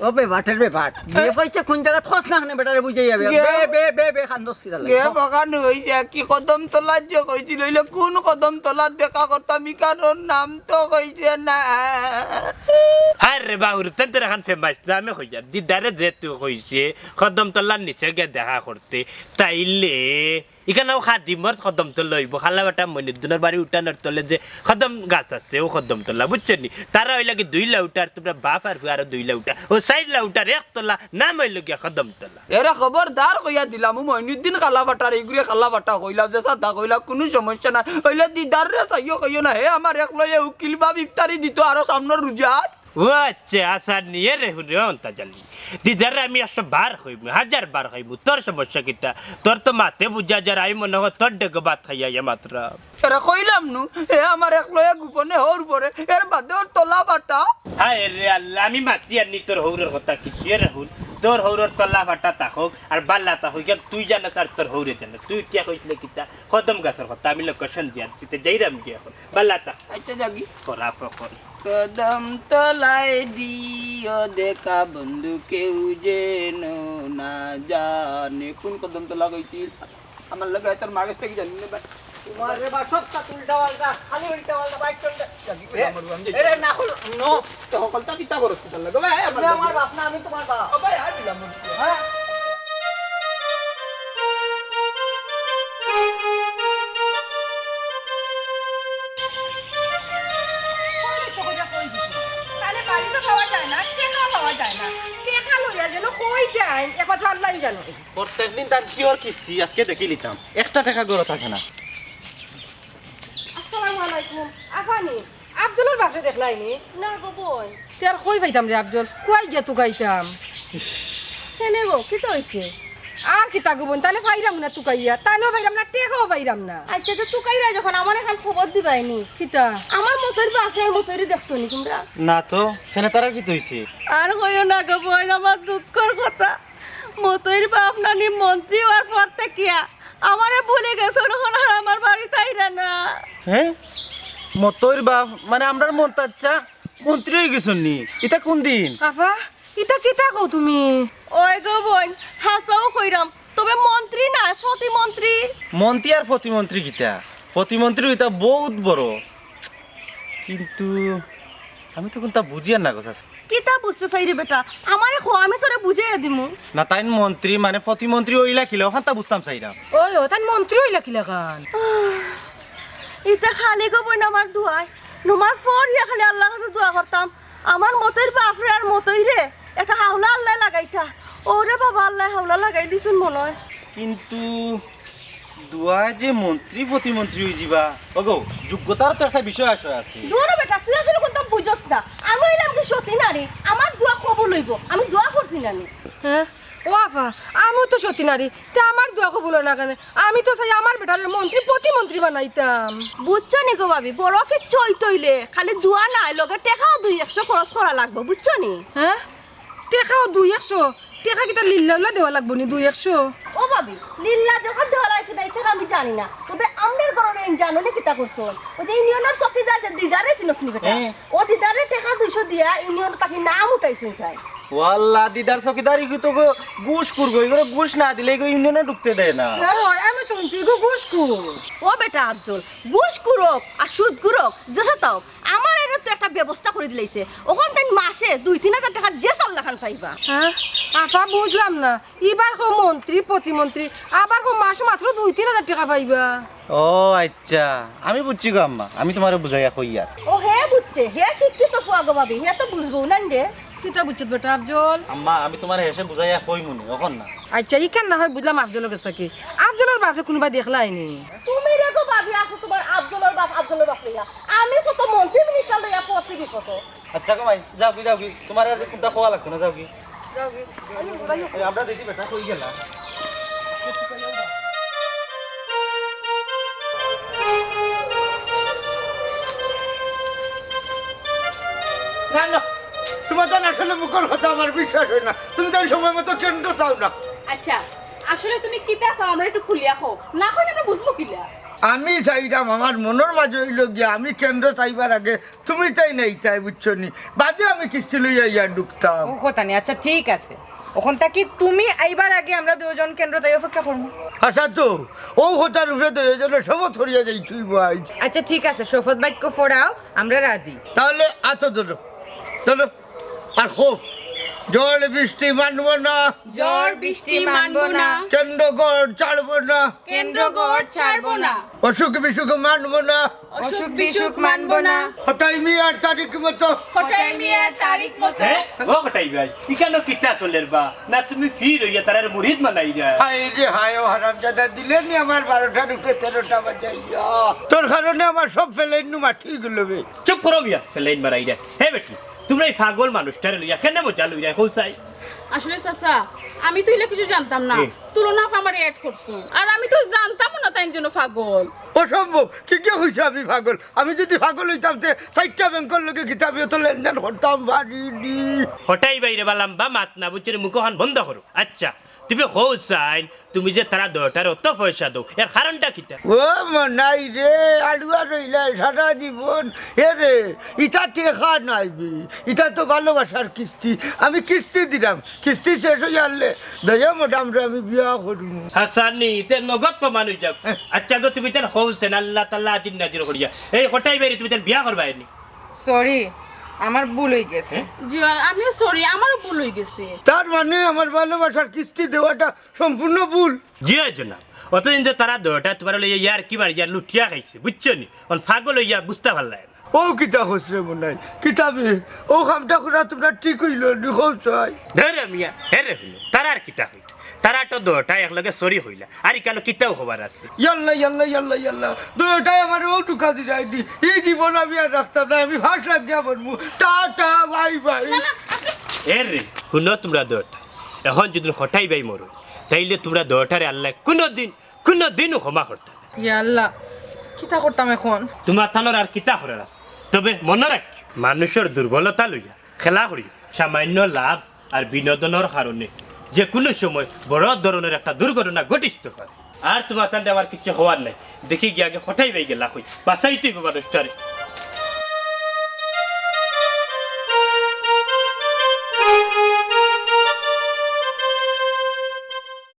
ও বে ভাটের বে ভাট গে পয়সা কোন জায়গা খোঁজ না হনে বেটারে বুঝাই যাবে বে বে বে বে খান্দস কি লাগে গে বগান হইছে কি কদম তোলা যে কইছিল হইলে কোন কদম তোলা দেখা করতাম ইকানোর নাম তো কইছে না আরে বাউর তেন্তে রাখান ফেমাস না আমি কইয়া দিদারে যে তুই কইছে কদম তোলার নিচে গে দেখা করতে তাইলে খাদি খাদিমর খদম লই হইব খালা বেটা দুনার বাড়ি উঠানোর তলে যে খদম গাছ আছে ও খদম তল্লা বুঝছেন নি তার হইলা কি দুই লাউটার তোমরা বাপ আর আরো দুই লাউটা ও সাইড লাউটার এক তলা না মই গিয়া খদম তল্লা এর খবর দার কইয়া দিলাম মনিউদ্দিন খালা বাটার এইগুলি খালা বাটা কইলা যে সাদা কইলা কোনো সমস্যা না হইলা দিদার রে সাইও কইও না হে আমার এক লয়ে উকিল বাপ ইফতারি দিত আর সামনের রুজাত ওয়াচ্ছে আশা নিয়ে রেহুনে অন্তা জানি দিদার আমি একশো বার হইমু হাজার বার হইমু তোর সমস্যা কিটা তোর তো মাতে বুঝা যার আই মনে হয় তোর ডেকে ভাত খাইয়া মাত্র এরা কইলাম নু এ আমার একলয়ে গোপনে হর পরে এর বাদে ওর তোলা বাটা হায় রে আল্লাহ আমি মাতি আনি তোর হৌরের কথা কিছু রেহুন তোর হৌরর তল্লা ফাটা হোক আর বাল্লা তাহক হোক তুই জানো তার তোর হৌরে জানো তুই টিয়া কইছিলে কিতা কদম গাছের কথা আমি লোক কশন দিয়া দিতে যাইরাম গিয়া এখন বাল্লা তাহ আইতা আচ্ছা, যাবি করা ফকর কদম তলাই দিও দেখা বন্ধু কেউ যেন না জানে কোন কদম তলা কইছিল আমার লগে তোর মাগে থেকে জানি না তোমার উল্টা হ্যাঁ। না না প্রত্যেকদিন তার কি কিস্তি আজকে দেখি নিতাম একটা টাকা গড়ো থাকে না আলাইকুম আফানি আফজলের বাপে দেখলাইনি না গো বই তের কই পাইতাম রে আফজল কই গিয়া তুকাইতাম কেনে গো কি তো হইছে আর কি তাগুবন তাহলে পাইরাম না তুকাইয়া তাহলেও পাইরাম না টেকাও পাইরাম না আচ্ছা তো তুকাইরা যখন আমার এখন খবর দিবাইনি কিতা আমার মতোই বা আপনার মতোই দেখছো নি তোমরা না তো কেন তার কি হইছে আর কইও না গো বই আমার দুঃখের কথা মতোই বা আপনার মন্ত্রী হওয়ার পর থেকে আমারে ভুলে গেছো না আমার বাড়ি তাই না হ্যাঁ মতোর বাপ মানে আমরার মন তাচ্ছা মন্ত্রী হয়ে গেছুন নি এটা কোন দিন আপা ইতা কিতা কও তুমি ওই গো বোন হাসাও কইরাম তবে মন্ত্রী না প্রতিমন্ত্রী মন্ত্রী আর প্রতিমন্ত্রী কিতা প্রতিমন্ত্রী এটা বহুত বড় কিন্তু আমি তো কোনটা বুঝিয়ার না গোছ আছে কিতা বুঝতে চাই রে বেটা আমারে খো আমি তোরে বুঝাইয়া দিমু না তাইন মন্ত্রী মানে প্রতিমন্ত্রী হইলা কিলা ওখানটা বুঝতাম চাইরা ওই তাইন মন্ত্রী হইলা কিলা কান এটা খালি গো বোন আমার দুয়ায় নমাজ পড়িয়া খালি আল্লাহ কাছে দোয়া করতাম আমার মতোই বাপরে আর মতোই রে একটা হাওলা আল্লাহ লাগাইতা ওরে বাবা আল্লাহ হাওলা লাগাই দিছুন মনে হয় কিন্তু দুয়া যে মন্ত্রী প্রতিমন্ত্রী হয়ে যাবা ওগো যোগ্যতার তো একটা বিষয় আসে আছে দূর বেটা তুই আসলে কোনটা বুঝছ না আমি হইলাম কি সতী নারী আমার দোয়া কবুল হইব আমি দোয়া করছি না হ্যাঁ ও আফা আমি তো সত্যি নারী তা আমার দোয়া বলো না কেন আমি তো চাই আমার বেটার মন্ত্রী প্রতিমন্ত্রী বানাইতাম বুঝছো নি গো ভাবি বড় কে চই তৈলে খালি দোয়া নাই লগে টেকাও দুই একশো খরচ করা লাগবো বুঝছো নি হ্যাঁ টেকাও দুই একশো টেকা কিটা লিল্লা উল্লা দেওয়া লাগবো নি দুই একশো ও ভাবি লিল্লা যখন দেওয়া লাগে কিনা এটা আমি জানি না তবে আমাদের ঘরের ইন জানো নি কিটা করছো ও যে ইউনিয়নের চকিদার যে দিদারে চিনস নি বেটা হ্যাঁ। ও দিদারে টেকা দুইশো দিয়া ইউনিয়ন তাকে নাম উঠাইছো তাই ওয়াল্লা দিদার চকিদারি কি তো গুস করবো এগুলো গুস না দিলে এগুলো ইউনিয়নে ঢুকতে দেয় না আমি শুনছি গো ঘুষকুর ও বেটা আফজল ঘুষকুরক আর সুদ কুরক যেসা তাও আমার এটা তো একটা ব্যবস্থা করে দিলাইছে ওখান থেকে মাসে দুই তিন হাজার টাকা যে সাল্লা খান পাইবা হ্যাঁ আপা আচ্ছা, বুঝলাম না এবার কো মন্ত্রী প্রতিমন্ত্রী আবার কো মাসে মাত্র দুই তিন হাজার টাকা পাইবা ও আচ্ছা আমি বুঝছি গো আম্মা আমি তোমারে বুঝাইয়া কই আর ও হে বুঝছে হে শিক্ষিত ফুয়া গো ভাবি হে তো বুঝবো না রে কিতা বুঝছত বেটা আফজল আম্মা আমি তোমার হেসে বুঝাইয়া কই মুনি এখন না আচ্ছা ইখান না হয় বুঝলাম আফজলের কাছ থেকে আফজলের বাপে কোনোবা দেখলাই নি তুমি রেখো ভাবি আসো তোমার আফজলের বাপ আফজলের বাপ লইয়া আমি তো তো মন্ত্রী মিনিস্টার লইয়া পড়ছি বিপদ আচ্ছা গো যাও কি যাও কি তোমার আজ কুদা খোয়া লাগতো না যাও কি যাও কি আমরা দেখি বেটা কই গেলা No, no. তোমাদের আসলে মুখর কথা আমার বিশ্বাস হয় না তুমি তো সময় মতো কেন্দ্র চাও না আচ্ছা আসলে তুমি কিতা আসো আমরা একটু খুলিয়া হোক না হলে আমরা বুঝবো কিলা আমি চাইলাম আমার মনের মাঝে হইল গিয়া আমি কেন্দ্র চাইবার আগে তুমি তাই নাই তাই বুঝছো নি বাদে আমি কিস্তি লইয়া ইয়া ঢুকতাম ও কথা নেই আচ্ছা ঠিক আছে ওখান থাকি তুমি আইবার আগে আমরা দুজন কেন্দ্র তাই অপেক্ষা করবো আচ্ছা তো ও হোটার উপরে দুজনে শপথ হরিয়া যাই তুই ভাই আচ্ছা ঠিক আছে শপথ বাক্য ফোড়াও আমরা রাজি তাহলে আচ্ছা চলো চলো আর খুব জল বৃষ্টি মানব না জল বৃষ্টি মানব না চন্দ্রগড় ছাড়ব না কেন্দ্রগড় ছাড়ব না অসুখ বিসুখ মানব না অসুখ বিসুখ মানব না হটাই মিয়ার তারিখ মতো মিয়ার তারিখ মতো হ্যাঁ? ও ভাই কিটা চলের বা না তুমি ফির হইয়া তারার মুরিদ মানাই যায় হাই রে হাই ও হারামজাদা দিলে নি আমার 12টা ঢুকে 13টা বাজাইয়া তোর কারণে আমার সব ফেলাইনু মাটি গুলো বে চুপ করো বিয়া ফেলাইন মারাই রে হে বেটি তুমি এই পাগল মানুষটারে লইয়া কেন বোঝা লইরা কইছাই আসলে চাচা আমি তো ইলে কিছু জানতাম না তুলনা আমার এড করছো আর আমি তো জানতাম না তাই জন্য পাগল অসম্ভব কি কি হইছে আমি পাগল আমি যদি পাগল হইতাম তে চারটা ব্যাংকের লগে কিতাবি তো লেনদেন করতাম বাড়ি হটাই বাইরে বা মাত না বুঝছি মুখহান বন্ধ করো আচ্ছা তুমি হো সাইন তুমি যে তারা দয়টার অত পয়সা দাও এর কারণটা কিতা ও নাই রে আড়ুয়া রইলে সারা জীবন এ রে ইটা টেকা বি ইটা তো ভালোবাসার কিস্তি আমি কিস্তি দিলাম কিস্তি শেষ হয়ে আনলে দয়া মোটাম রে আমি বিয়া করবো হাসানি তে নগদ প্রমাণ হয়ে যাও আচ্ছা গো তুমি তেন হো সেন আল্লাহ তাল্লাহ আজিন নাজির করিয়া এই হটাই বেরি তুমি তেন বিয়া করবা এনি সরি আমার ভুল হয়ে গেছে হ্যাঁ? জি আমিও সরি আমারও ভুল হয়ে গেছে তার মানে আমার ভালোবাসার কিস্তি দেওয়াটা সম্পূর্ণ ভুল জি জনাব অতদিন যে তারা দেওয়াটা তোমার লইয়া ইয়ার কি বার ইয়ার লুটিয়া খাইছে বুঝছো নি অন ফাগল হইয়া বুঝতে ভাল লাগে ও কিতা হচ্ছে মনে কিতাবে ও কামটা করা তোমরা ঠিক হইল নি হচ্ছে হেরে মিয়া হেরে হইল তার আর কিতা হইল তারা তো দুয়োটাই একলগে চৰি হইলা আর কেন কিতাও হবার আছে ইয়াল্লা ইয়াল্লা ইয়াল্লা ইয়াল্লা দুয়োটাই আমার ও টুকা দিলাই দি এই জীবন আমি আর রাখতাম না আমি ভাস লাগিয়া বলবো টাটা বাই বাই এর রে তোমরা দুয়োটা এখন যদি হঠাই বাই মরো তাইলে তোমরা দুয়োটারে আল্লাহ কোনো দিন ক্ষমা করতাম ইয়াল্লা কিতা করতাম এখন তোমার থানোর আর কিতা করার আছে তবে মনে রাখ মানুষের দুর্বলতা লইয়া খেলা করিয়া সামান্য লাভ আর বিনোদনের কারণে যে কোনো সময় বড় ধরনের একটা দুর্ঘটনা ঘটিত হয় আর তোমার তাহলে আমার কিছু হওয়ার নাই দেখি গিয়ে আগে হঠাই বাই গেলা হই বাসাইতেই মানুষটারে